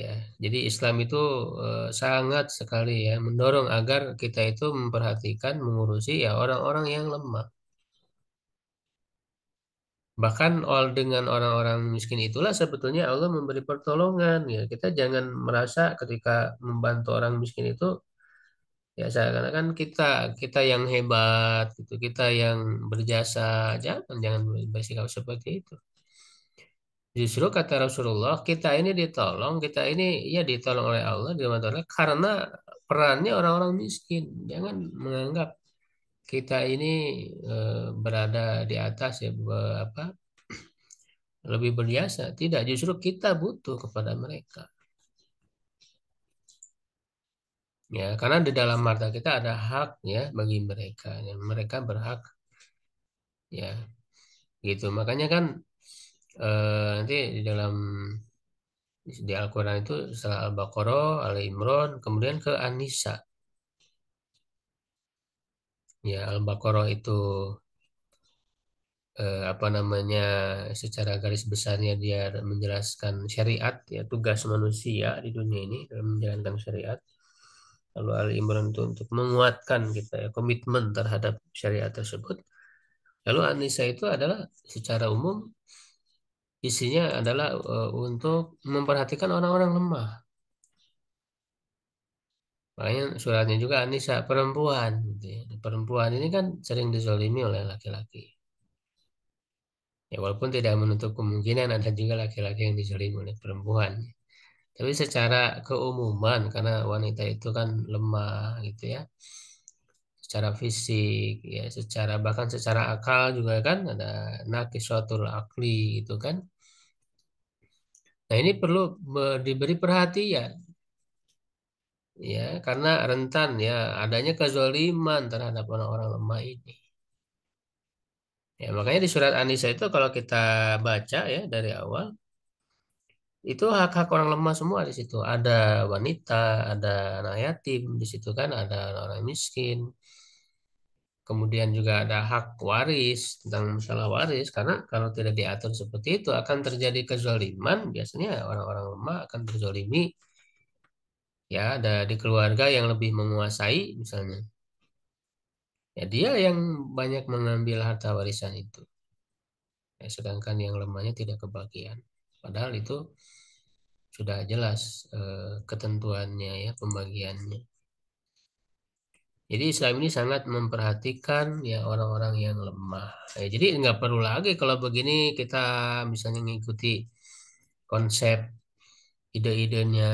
Ya, jadi Islam itu eh, sangat sekali ya mendorong agar kita itu memperhatikan mengurusi ya orang-orang yang lemah. Bahkan all dengan orang-orang miskin itulah sebetulnya Allah memberi pertolongan ya. Kita jangan merasa ketika membantu orang miskin itu ya karena kan kita kita yang hebat gitu, kita yang berjasa. Jangan jangan bersikap seperti itu. Justru kata Rasulullah, kita ini ditolong, kita ini ya ditolong oleh Allah, Allah karena perannya orang-orang miskin. Jangan menganggap kita ini eh, berada di atas ya apa lebih berjasa tidak justru kita butuh kepada mereka ya karena di dalam harta kita ada hak ya bagi mereka ya. mereka berhak ya gitu makanya kan e, nanti di dalam di Al-Quran itu setelah Al-Baqarah, Al-Imran, kemudian ke An-Nisa ya Al-Baqarah itu eh, apa namanya secara garis besarnya dia menjelaskan syariat ya tugas manusia di dunia ini menjalankan syariat lalu al Imran itu untuk menguatkan kita ya komitmen terhadap syariat tersebut lalu Anisa itu adalah secara umum isinya adalah eh, untuk memperhatikan orang-orang lemah Makanya suratnya juga Anissa perempuan. Gitu ya. Nah, perempuan ini kan sering dizolimi oleh laki-laki. Ya walaupun tidak menutup kemungkinan ada juga laki-laki yang dizolimi oleh perempuan. Tapi secara keumuman karena wanita itu kan lemah gitu ya. Secara fisik ya, secara bahkan secara akal juga kan ada nakisotul akli gitu kan. Nah, ini perlu diberi perhatian ya karena rentan ya adanya kezoliman terhadap orang-orang lemah ini ya makanya di surat an itu kalau kita baca ya dari awal itu hak-hak orang lemah semua di situ ada wanita ada anak yatim di situ kan ada orang miskin kemudian juga ada hak waris tentang masalah waris karena kalau tidak diatur seperti itu akan terjadi kezaliman biasanya orang-orang lemah akan terzolimi ya di keluarga yang lebih menguasai misalnya ya dia yang banyak mengambil harta warisan itu ya, sedangkan yang lemahnya tidak kebagian padahal itu sudah jelas eh, ketentuannya ya pembagiannya jadi Islam ini sangat memperhatikan ya orang-orang yang lemah. Ya, jadi nggak perlu lagi kalau begini kita misalnya mengikuti konsep ide-idenya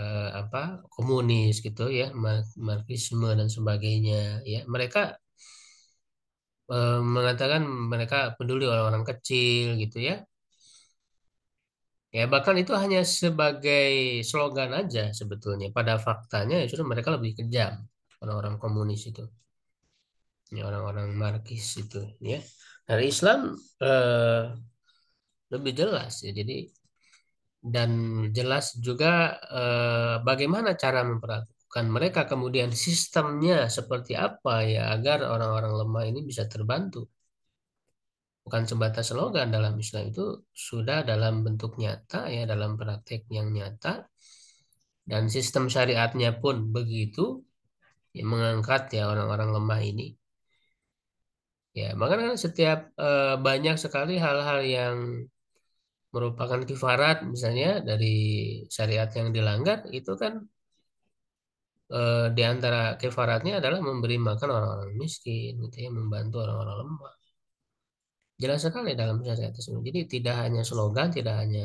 uh, apa komunis gitu ya marxisme dan sebagainya ya mereka uh, mengatakan mereka peduli orang orang kecil gitu ya ya bahkan itu hanya sebagai slogan aja sebetulnya pada faktanya justru mereka lebih kejam orang-orang komunis itu ya, orang-orang marxis itu ya dari nah, Islam uh, lebih jelas ya jadi dan jelas juga eh, bagaimana cara memperlakukan mereka kemudian sistemnya seperti apa ya agar orang-orang lemah ini bisa terbantu bukan sebatas slogan dalam Islam itu sudah dalam bentuk nyata ya dalam praktek yang nyata dan sistem syariatnya pun begitu ya, mengangkat ya orang-orang lemah ini ya makanya kan setiap eh, banyak sekali hal-hal yang merupakan kifarat misalnya dari syariat yang dilanggar itu kan e, di antara kifaratnya adalah memberi makan orang-orang miskin gitu ya membantu orang-orang lemah jelas sekali dalam syariat tersebut jadi tidak hanya slogan tidak hanya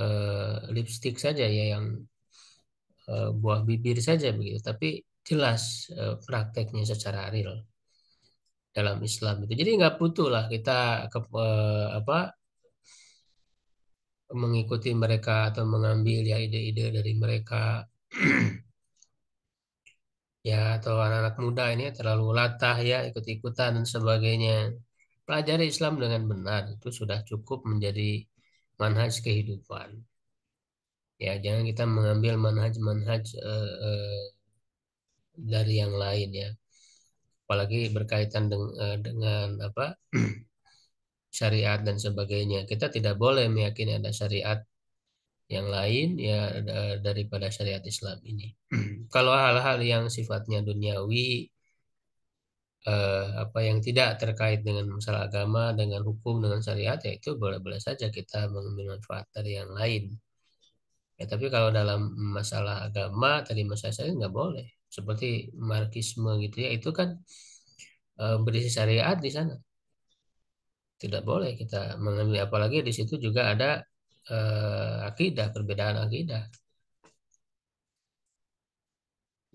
e, eh, lipstick saja ya yang e, buah bibir saja begitu tapi jelas e, prakteknya secara real dalam Islam itu jadi nggak butuh lah kita ke, e, apa mengikuti mereka atau mengambil ya ide-ide dari mereka ya atau anak-anak muda ini terlalu latah ya ikut-ikutan dan sebagainya pelajari Islam dengan benar itu sudah cukup menjadi manhaj kehidupan ya jangan kita mengambil manhaj-manhaj eh, eh, dari yang lain ya apalagi berkaitan dengan, eh, dengan apa syariat dan sebagainya. Kita tidak boleh meyakini ada syariat yang lain ya daripada syariat Islam ini. Hmm. Kalau hal-hal yang sifatnya duniawi eh, apa yang tidak terkait dengan masalah agama, dengan hukum, dengan syariat ya itu boleh-boleh saja kita mengambil manfaat dari yang lain. Ya, tapi kalau dalam masalah agama tadi masalah saya nggak boleh. Seperti markisme gitu ya itu kan eh, berisi syariat di sana tidak boleh kita mengambil apalagi di situ juga ada eh, akidah perbedaan akidah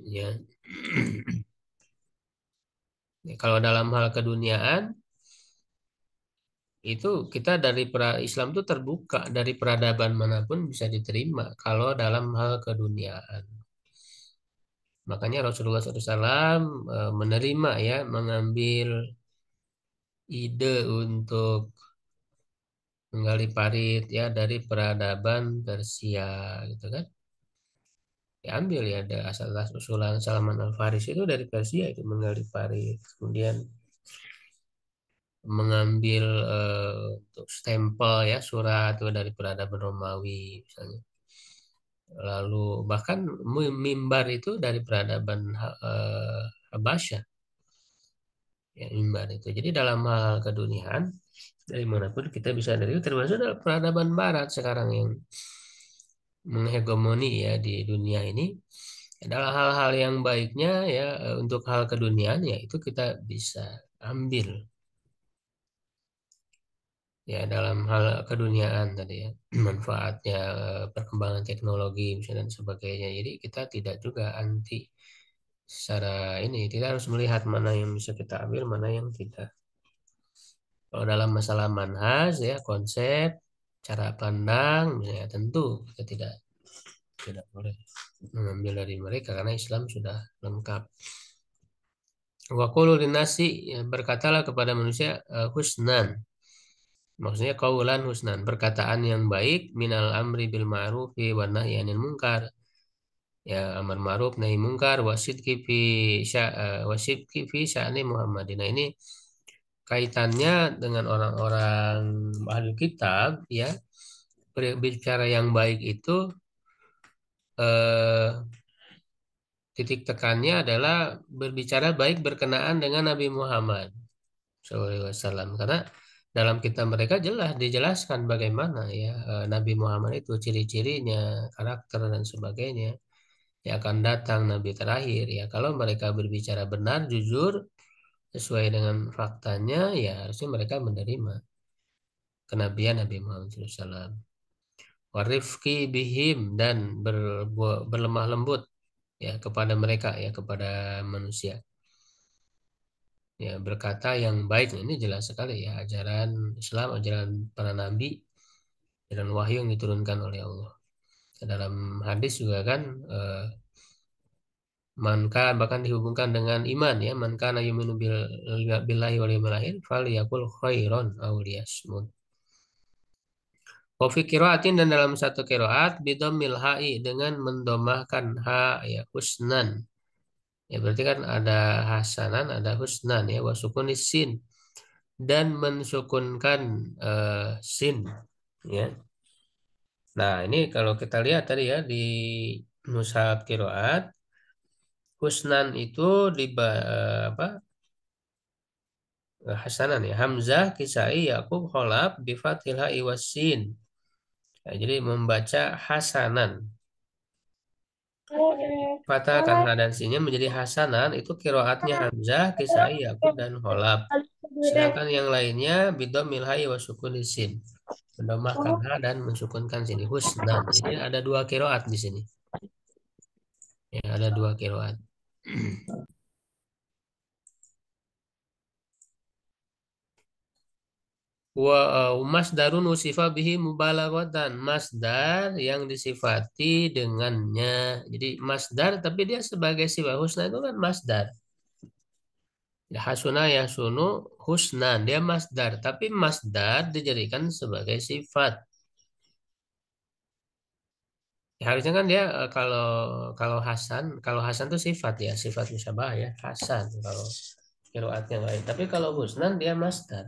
ya. ya kalau dalam hal keduniaan itu kita dari pra, Islam itu terbuka dari peradaban manapun bisa diterima kalau dalam hal keduniaan makanya Rasulullah SAW eh, menerima ya mengambil ide untuk menggali parit ya dari peradaban Persia gitu kan diambil ya ada asal usulan Salman Al Faris itu dari Persia itu menggali parit kemudian mengambil eh, untuk stempel ya surat itu dari peradaban Romawi misalnya lalu bahkan mimbar itu dari peradaban uh, Habasyah ya, imbar itu. Jadi dalam hal keduniaan dari manapun kita bisa dari termasuk dalam peradaban barat sekarang yang menghegemoni ya di dunia ini adalah hal-hal yang baiknya ya e, untuk hal keduniaan ya itu kita bisa ambil ya dalam hal keduniaan tadi ya manfaatnya e, perkembangan teknologi misalnya dan sebagainya jadi kita tidak juga anti secara ini kita harus melihat mana yang bisa kita ambil mana yang tidak kalau dalam masalah manhaj ya konsep cara pandang ya tentu kita tidak tidak boleh mengambil dari mereka karena Islam sudah lengkap wakulul ya, berkatalah kepada manusia e, husnan maksudnya kaulan husnan perkataan yang baik minal amri bil ma'rufi wa nahyanil munkar ya amar ma'ruf nahi mungkar wasit kifi sya, uh, eh, wasit kifi sya'ni Muhammadin. Nah ini kaitannya dengan orang-orang ahli kitab ya berbicara yang baik itu eh, titik tekannya adalah berbicara baik berkenaan dengan Nabi Muhammad SAW karena dalam kitab mereka jelas dijelaskan bagaimana ya eh, Nabi Muhammad itu ciri-cirinya karakter dan sebagainya ya akan datang nabi terakhir ya kalau mereka berbicara benar jujur sesuai dengan faktanya ya harusnya mereka menerima kenabian Nabi Muhammad SAW warifki bihim dan ber, berlemah lembut ya kepada mereka ya kepada manusia ya berkata yang baik ini jelas sekali ya ajaran Islam ajaran para nabi dan wahyu yang diturunkan oleh Allah dalam hadis juga kan uh, eh, manka bahkan dihubungkan dengan iman ya manka na yuminu bil, billahi wal yawmil akhir yakul khairon aw liyasmut Wafi kiroatin dan dalam satu kiroat bidomil ha'i dengan mendomahkan ha ya husnan. Ya berarti kan ada hasanan, ada husnan ya wasukun sin dan mensukunkan uh, sin ya. Nah, ini kalau kita lihat tadi ya di Nusab Kiroat, Husnan itu di eh, apa? Eh, Hasanan ya. Hamzah, Kisai, Yakub, Kholab, Bifat, Hai Wasin. Nah, jadi membaca Hasanan. Fatah karena dan sinnya menjadi Hasanan itu kiroatnya Hamzah, Kisai, Yakub, dan Kholab. Sedangkan yang lainnya bidom milhai Iwasukun, Isin mendomah oh. dan mensukunkan sini husna. ini ada dua kiroat di sini. Ya, ada dua kiroat. wa uh, masdarun usifa bihi mubalaghatan masdar yang disifati dengannya jadi masdar tapi dia sebagai sifat husna itu kan masdar Ya, Hasuna ya sunu husna dia masdar tapi masdar dijadikan sebagai sifat. Ya, harusnya kan dia eh, kalau kalau Hasan kalau Hasan itu sifat ya sifat musabah ya Hasan kalau kiroatnya lain tapi kalau husnan dia masdar.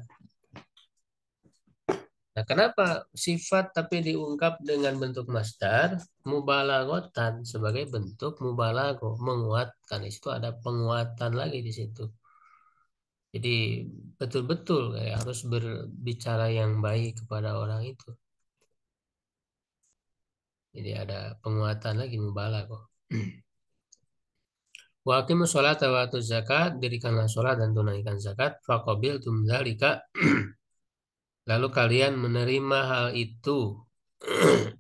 Nah, kenapa sifat tapi diungkap dengan bentuk masdar mubalagotan sebagai bentuk mubalago menguatkan itu ada penguatan lagi di situ. Jadi betul-betul kayak harus berbicara yang baik kepada orang itu. Jadi ada penguatan lagi mubala kok. Wakimu sholat wa zakat, dirikanlah sholat dan tunaikan zakat, Fakobil tum dzalika. Lalu kalian menerima hal itu.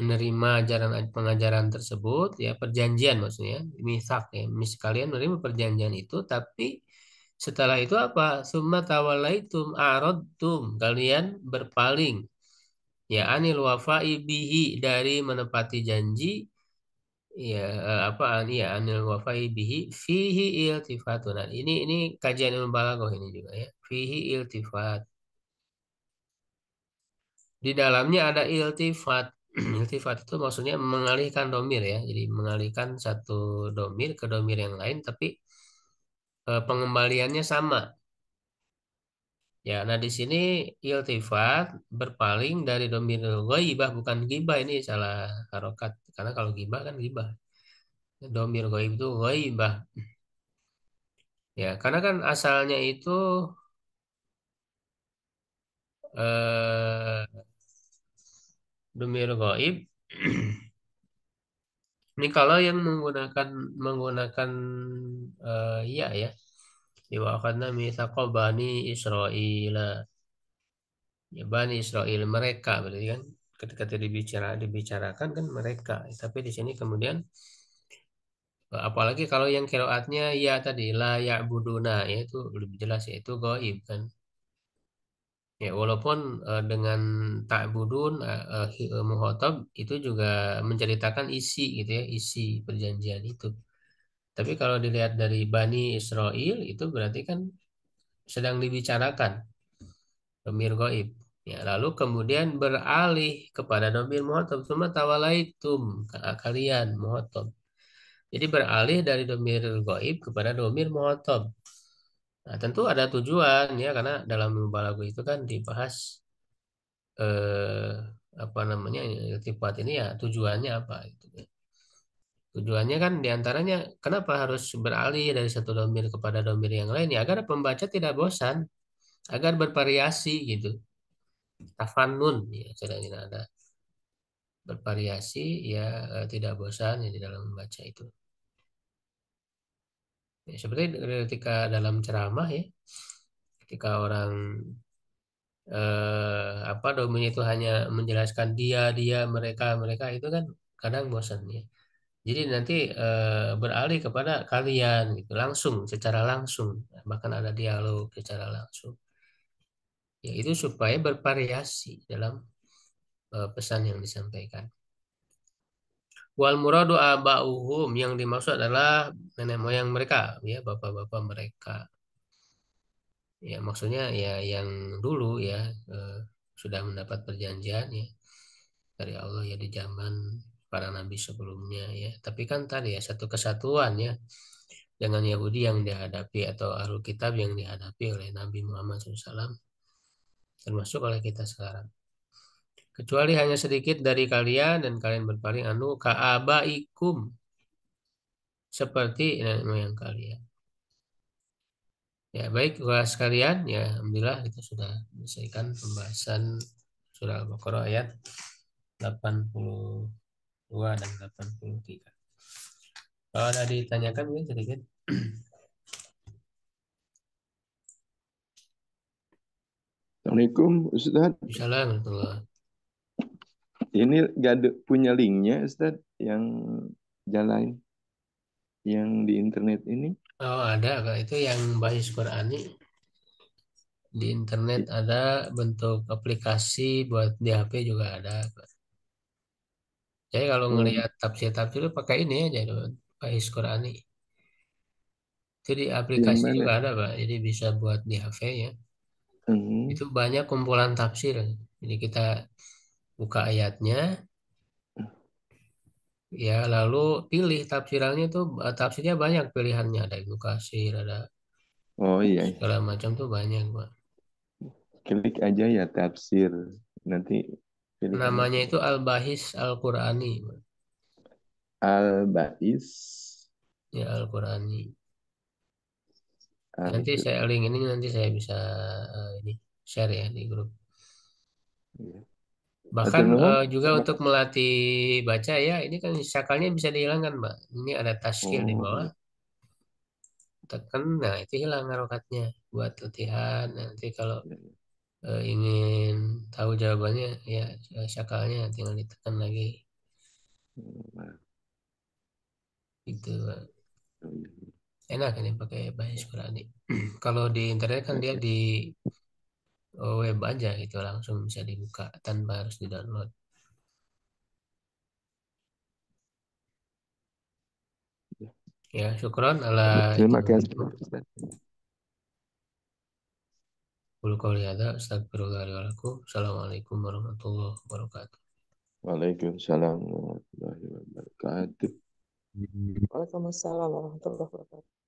menerima ajaran pengajaran tersebut ya perjanjian maksudnya misak ya mis kalian menerima perjanjian itu tapi setelah itu apa? Summa tawallaitum aradtum. Kalian berpaling. Ya anil wafai bihi dari menepati janji ya eh, apa ya anil wafai bihi fihi iltifatun. Nah, ini ini kajian Imam Balagoh ini juga ya. Fihi iltifat. Di dalamnya ada iltifat. iltifat itu maksudnya mengalihkan domir ya. Jadi mengalihkan satu domir ke domir yang lain tapi Eh, pengembaliannya sama. Ya, nah di sini iltifat berpaling dari domir ghaibah bukan ghibah ini salah harokat karena kalau ghibah kan ghibah. Domir ghaib itu ghaibah. Ya, karena kan asalnya itu eh domir ghaib ini kalau yang menggunakan menggunakan eh, iya ya ya Isti wa akhadna mitsaqa Bani Israel. Ya Bani Israel mereka berarti kan ketika dibicara dibicarakan kan mereka tapi di sini kemudian apalagi kalau yang kiraatnya ya tadi la ya buduna ya itu lebih jelas ya itu goib kan ya walaupun uh, dengan tak budun uh, e, e, uh, muhotob itu juga menceritakan isi gitu ya isi perjanjian itu tapi kalau dilihat dari Bani Israel itu berarti kan sedang dibicarakan domir goib. Ya, lalu kemudian beralih kepada domir muhatab. Cuma tawalaitum kalian muhatab. Jadi beralih dari domir goib kepada domir muhatab. Nah, tentu ada tujuan ya karena dalam mubalago itu kan dibahas eh, apa namanya tipe ini ya tujuannya apa itu. ya. Kan. Tujuannya kan diantaranya kenapa harus beralih dari satu domir kepada domir yang lain ya agar pembaca tidak bosan, agar bervariasi gitu. Tafanun ya ini ada bervariasi ya eh, tidak bosan ya di dalam membaca itu. Ya, seperti ketika dalam ceramah ya, ketika orang eh, apa domir itu hanya menjelaskan dia, dia, mereka, mereka itu kan kadang bosan ya jadi nanti e, beralih kepada kalian gitu, langsung secara langsung nah, bahkan ada dialog secara langsung Ya itu supaya bervariasi dalam e, pesan yang disampaikan. Wal muradu abauhum yang dimaksud adalah nenek moyang mereka ya bapak-bapak mereka. Ya maksudnya ya yang dulu ya e, sudah mendapat perjanjian ya dari Allah ya di zaman para nabi sebelumnya ya. Tapi kan tadi ya satu kesatuan ya dengan Yahudi yang dihadapi atau ahlu kitab yang dihadapi oleh Nabi Muhammad SAW termasuk oleh kita sekarang. Kecuali hanya sedikit dari kalian dan kalian berpaling anu kaabaikum seperti nenek moyang kalian. Ya baik kelas sekalian ya alhamdulillah kita sudah menyelesaikan pembahasan surah Al-Baqarah ayat 80 2 dan 83. Kalau ada ditanyakan mungkin sedikit. Assalamualaikum Ustaz. Assalamualaikum. Ini gak ada punya linknya Ustaz yang jalan yang di internet ini? Oh ada, itu yang bahis nih. di internet iya. ada bentuk aplikasi buat di HP juga ada Pak. Jadi kalau hmm. ngelihat tafsir-tafsir pakai ini aja tuh, Pak Qurani. Itu di aplikasi Gimana? juga ada, Pak. Jadi bisa buat di HP ya. Hmm. Itu banyak kumpulan tafsir. Jadi kita buka ayatnya, ya lalu pilih tafsirannya tuh eh, tafsirnya banyak pilihannya ada Ibnu Katsir, ada Oh iya, iya. Segala macam tuh banyak, Pak. Klik aja ya tafsir. Nanti Namanya gitu. itu Al-Bahis Al-Qur'ani. Al-Bahis. Ya, Al-Qur'ani. Al nanti saya link ini nanti saya bisa eh, ini share ya di grup. Iya. Bahkan uh, juga untuk melatih baca ya, ini kan sakalnya bisa dihilangkan, Mbak. Ini ada taskil oh. di bawah. Tekan, nah itu hilang harokatnya buat latihan. Nanti kalau iya, iya uh, ingin tahu jawabannya ya eh, syakalnya tinggal ditekan lagi itu enak ini pakai bahasa Qurani kalau di internet kan dia di oh, web aja gitu langsung bisa dibuka tanpa harus di download ya syukron ala terima kasih Qul hada astagfirullahaladzim. Assalamualaikum warahmatullahi wabarakatuh. Waalaikumsalam warahmatullahi wabarakatuh. Waalaikumsalam warahmatullahi wabarakatuh.